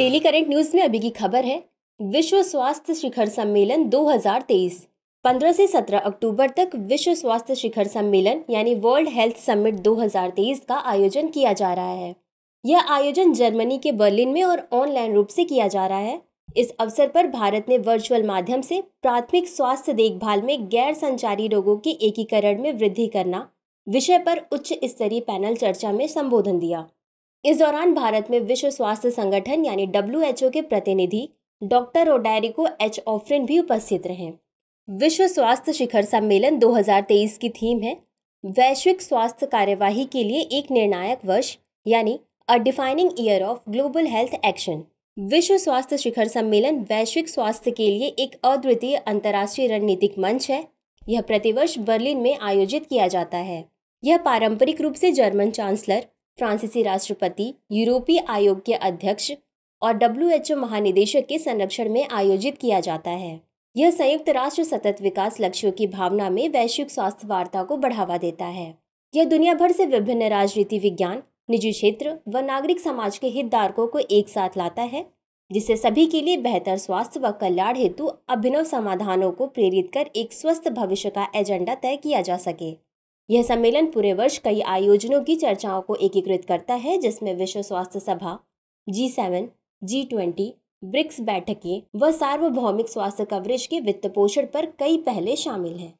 daily current news में अभी की खबर है विश्व स्वास्थ्य शिखर सम्मेलन 2023 15 से 17 अक्टूबर तक विश्व स्वास्थ्य शिखर सम्मेलन यानी वर्ल्ड हेल्थ समिट 2023 का आयोजन किया जा रहा है यह आयोजन जर्मनी के बर्लिन में और ऑनलाइन रूप से किया जा रहा है इस अवसर पर भारत ने वर्चुअल माध्यम से प्राथमिक स्वास्थ्य देखभाल में गैर संचारी रोगों के एकीकरण में वृद्धि करना विषय पर उच्च स्तरीय पैनल चर्चा में संबोधन दिया इस दौरान भारत में विश्व स्वास्थ्य संगठन यानी डब्ल्यू के प्रतिनिधि डॉक्टर ओडायरिको एच ऑफरिन भी उपस्थित रहे विश्व स्वास्थ्य शिखर सम्मेलन 2023 की थीम है वैश्विक स्वास्थ्य कार्यवाही के लिए एक निर्णायक वर्ष यानी a defining year of global health action विश्व स्वास्थ्य शिखर सम्मेलन वैश्विक स्वास्थ्य के लिए एक अद्वितीय अंतर्राष्ट्रीय रणनीतिक मंच है यह प्रतिवर्ष बर्लिन में आयोजित किया जाता है यह पारंपरिक रूप से जर्मन चांसलर फ्रांसीसी राष्ट्रपति यूरोपीय आयोग के अध्यक्ष और ओ महानिदेशक के संरक्षण में आयोजित किया जाता है यह संयुक्त राष्ट्र सतत विकास लक्ष्यों की भावना में वैश्विक स्वास्थ्य वार्ता को बढ़ावा देता है यह दुनिया भर से विभिन्न राजनीति विज्ञान निजी क्षेत्र व नागरिक समाज के हितधारकों को एक साथ लाता है जिससे सभी के लिए बेहतर स्वास्थ्य व कल्याण हेतु अभिनव समाधानों को प्रेरित कर एक स्वस्थ भविष्य का एजेंडा तय किया जा सके यह सम्मेलन पूरे वर्ष कई आयोजनों की चर्चाओं को एकीकृत करता है जिसमें विश्व स्वास्थ्य सभा G seven G twenty BRICS बैठकें व सार्वभौमिक स्वास्थ्य कवरेज के वित्त पोषण पर कई पहले शामिल हैं